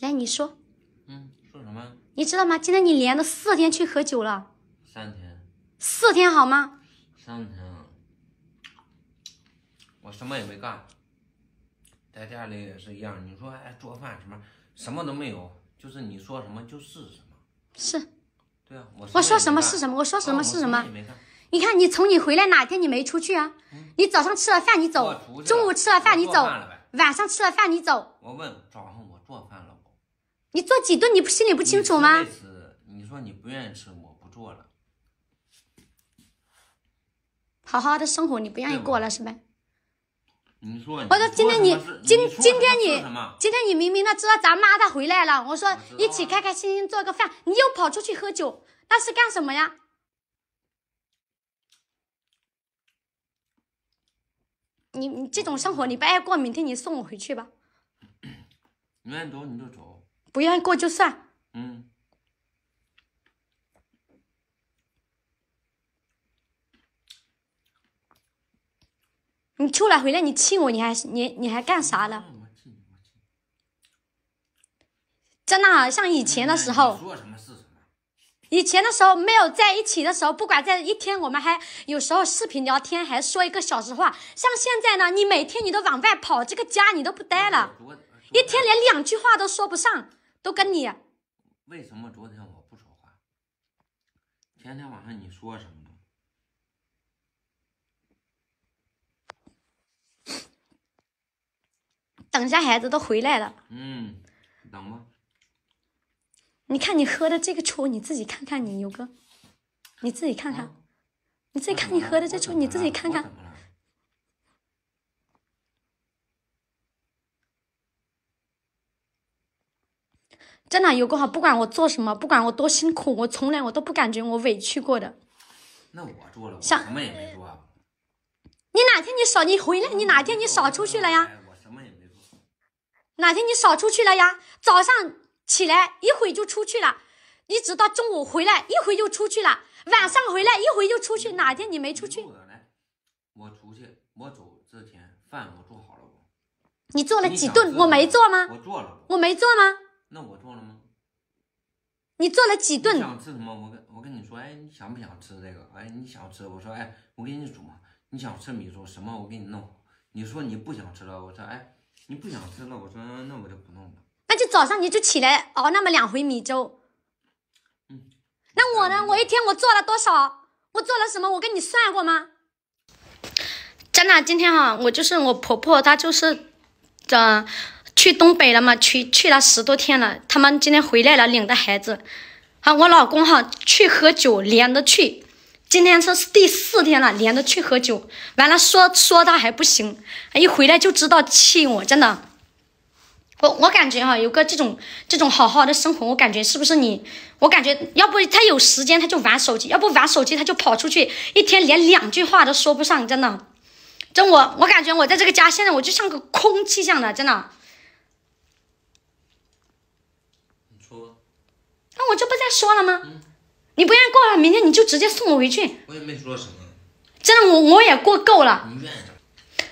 来，你说，嗯，说什么？你知道吗？今天你连着四天去喝酒了，三天，四天，好吗？三天啊，我什么也没干，在家里也是一样。你说，哎，做饭什么，什么都没有，就是你说什么就是什么，是。对啊，我我说什么是什么，我说什么是什么。你看？你看，你从你回来哪天你没出去啊？你早上吃了饭你走，中午吃了饭你走，晚上吃了饭你走。我问早上。你做几顿？你不心里不清楚吗？你说你不愿意吃，我不做了。好好的生活你不愿意过了是呗？你说，我说今天你今今天你今天你明明的知道咱妈她回来了，我说一起开开心心做个饭，你又跑出去喝酒，那是干什么呀？你你这种生活你不爱过，明天你送我回去吧。你愿意走你就走。不愿意过就算。嗯。你出来回来你气我你还你你还干啥了？真的像以前的时候。以前的时候没有在一起的时候，不管在一天我们还有时候视频聊天，还说一个小时话。像现在呢，你每天你都往外跑，这个家你都不待了，一天连两句话都说不上。都跟你。为什么昨天我不说话？前天晚上你说什么？等下孩子都回来了。嗯，等吧。你看你喝的这个醋，你自己看看，你牛哥，你自己看看，你自己看你喝的这醋，你自己看看。真的有个好，不管我做什么，不管我多辛苦，我从来我都不感觉我委屈过的。那我做了，我什么也没做啊。你哪天你少你回来？你哪天你少出去了呀？我什么也没做。哪天你少出去了呀？早上起来一会就出去了，一直到中午回来一会就出去了，晚上回来一会就出去。哪天你没出去？我出去，我走之前饭我做好了不？你做了几顿？我没做吗？我做了，我没做吗？那我做了吗？你做了几顿？想吃什么？我跟我跟你说，哎，你想不想吃这个？哎，你想吃？我说，哎，我给你煮嘛。你想吃米粥什么？我给你弄。你说你不想吃了，我说，哎，你不想吃了，我说那我就不弄了。那就早上你就起来熬那么两回米粥。嗯。那我呢？我一天我做了多少？我做了什么？我跟你算过吗？真的，今天哈，我就是我婆婆，她就是的。去东北了嘛？去去了十多天了，他们今天回来了，领着孩子。好，我老公哈去喝酒，连着去。今天是第四天了，连着去喝酒。完了说说他还不行，一回来就知道气我，真的。我我感觉哈有个这种这种好好的生活，我感觉是不是你？我感觉要不他有时间他就玩手机，要不玩手机他就跑出去，一天连两句话都说不上，真的。真我我感觉我在这个家，现在我就像个空气一样的，真的。我这不再说了吗？你不愿意过了，明天你就直接送我回去。我也没说什么。真的，我我也过够了。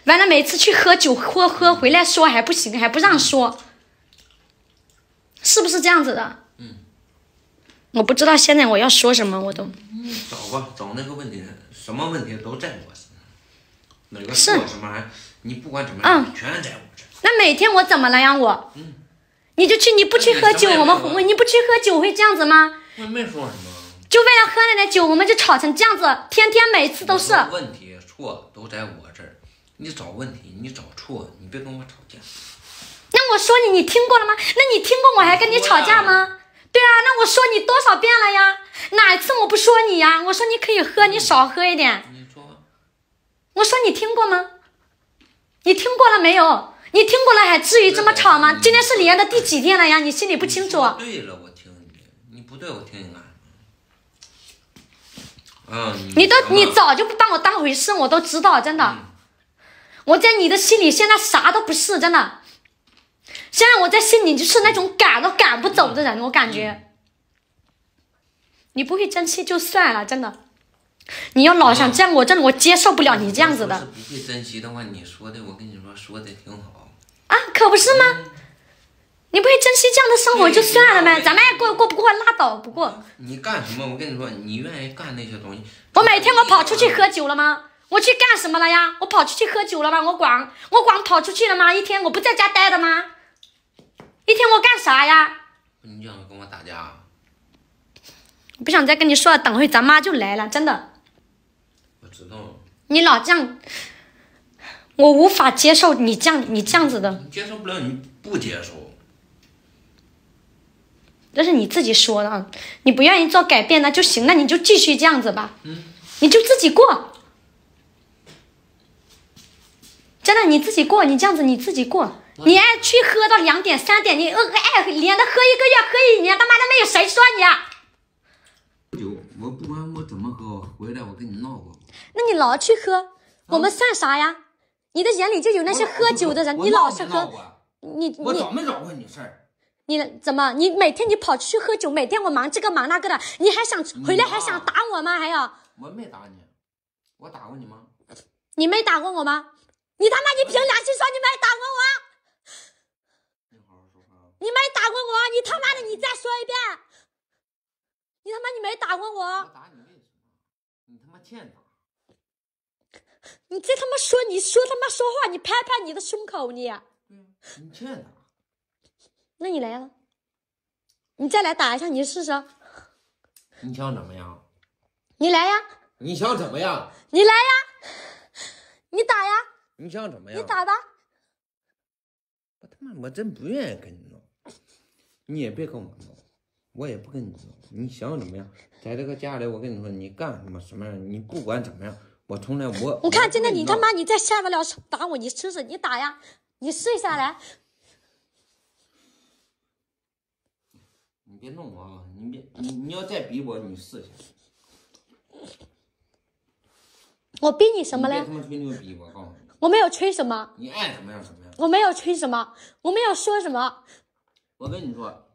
完了，每次去喝酒喝喝回来说还不行，还不让说，是不是这样子的？嗯。我不知道现在我要说什么，我都。找吧，找那个问题，什么问题都在我身上。哪个什么？你不管怎么样，全在我这。那每天我怎么了呀？我。嗯。你就去，你不去喝酒，我们你不去喝酒会这样子吗？那也没说什么。就为了喝那点酒，我们就吵成这样子，天天每次都是。问题错都在我这儿，你找问题，你找错，你别跟我吵架。那我说你，你听过了吗？那你听过我还跟你吵架吗？对啊，那我说你多少遍了呀？哪次我不说你呀？我说你可以喝，你少喝一点。你说。我说你听过吗？你听过了没有？你听过了还至于这么吵吗？今天是李岩的第几天了呀？你心里不清楚。对了，我听你，你不对我听你啊。嗯，你都你早就不把我当回事，我都知道，真的。我在你的心里现在啥都不是，真的。现在我在心里就是那种赶都赶不走的人，我感觉。你不会争气就算了，真的。你要老想这样我这样我接受不了你这样子的。不会珍惜的话，你说的我跟你说说的挺好。啊，可不是吗？你不会珍惜这样的生活就算了呗，咱们爱过过不过拉倒，不过。你干什么？我跟你说，你愿意干那些东西？我每天我跑出去喝酒了吗？我去干什么了呀？我跑出去喝酒了吗？我管我管跑出去了吗？一天我不在家待的吗？一天我干啥呀？你想跟我打架？不想再跟你说了，等会咱妈就来了，真的。知道。你老这样，我无法接受你这样你这样子的。接受不了，你不接受。这是你自己说的，你不愿意做改变那就行，那你就继续这样子吧。嗯。你就自己过。真的，你自己过，你这样子你自己过，你爱去喝到两点三点，你爱连着喝一个月喝一年，他妈的没有谁说你。你老去喝，我们算啥呀？你的眼里就有那些喝酒的人。你老是喝，你你我找没找过你事儿？你怎么？你每天你跑出去喝酒，每天我忙这个忙那个的，你还想回来还想打我吗？还有，我没打你，我打过你吗？你没打过我吗？你他妈！你凭良心说，你没打过我。你好好说话。你没打过我？你他妈的！你再说一遍。你他妈！你没打过我。我打你为什么？你他妈欠打。你再他妈说，你说他妈说话，你拍拍你的胸口你。你欠的。那你来呀。你再来打一下，你试试。你想怎么样？你来呀！你想怎么样？你来呀！你打呀！你想怎么样？你打吧。我他妈，我真不愿意跟你闹。你也别跟我闹，我也不跟你闹。你想怎么样？在这个家里，我跟你说，你干什么什么样，你不管怎么样。我从来我我看今天你他妈你再下得了手打我你试试你打呀你试一下来，你别弄我，啊你别你你要再逼我你试一下，我逼你什么了？别他妈吹牛逼，我告诉你，我没有吹什么，你爱什么样什么样，我没有吹什么，我没有说什么。我跟你说，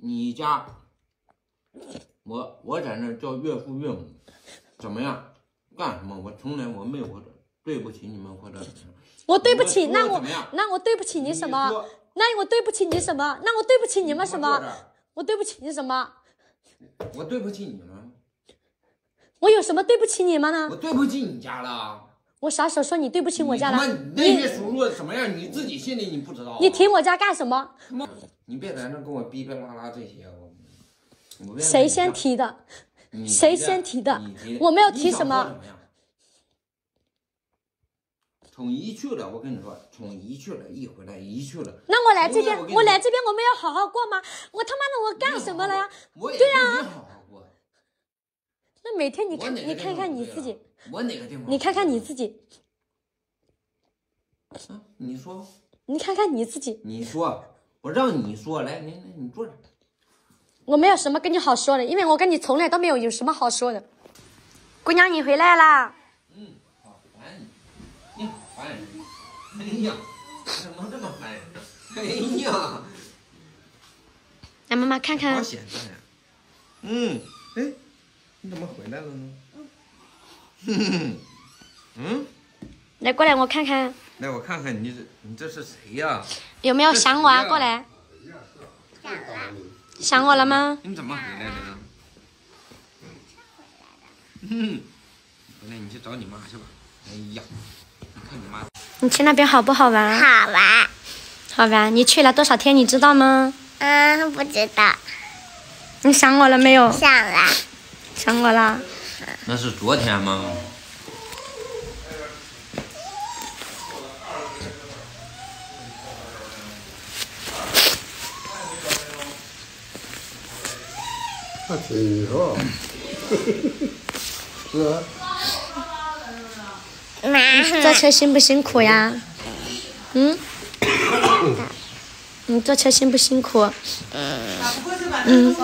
你家我我在那叫岳父岳母，怎么样？干什么？我从来我没我对不起你们或者我对不起那我那我对不起你什么？那我对不起你什么？那我对不起你们什么？我对不起你什么？我对不起你们？我有什么对不起你们呢？我对不起你家了。我啥时候说你对不起我家了？你那些叔叔什么样？你自己心里你不知道。你踢我家干什么？你别在那跟我逼逼拉拉这些。我谁先提的？谁先提的？我们要提什么？宠一去了，我跟你说，宠一去了，一回来一去了。那我来这边，我来这边，我们要好好过吗？我他妈的，我干什么了呀？对啊。那每天你看，你看看你自己。我哪个地方？你看看你自己。啊，你说。你看看你自己。你说，我让你说来，你你你坐着。我没有什么跟你好说的，因为我跟你从来都没有有什么好说的。姑娘，你回来啦！嗯，好烦你，好烦人！哎呀，怎么这么烦人？哎呀！让妈妈看看。好简单呀。嗯，哎，你怎么回来了呢？嗯。嗯。来，过来，我看看。来，我看看你，你这是谁呀？有没有想我啊？过来。想啦。想我了吗？你怎么回来了？坐嗯，回来你去找你妈去吧。哎呀，看你妈。你去那边好不好玩？好玩，好玩。你去了多少天，你知道吗？嗯，不知道。你想我了没有？想啦。想我了？那是昨天吗？还妈，坐车辛不辛苦呀？嗯？你坐车辛不辛苦？嗯。嗯。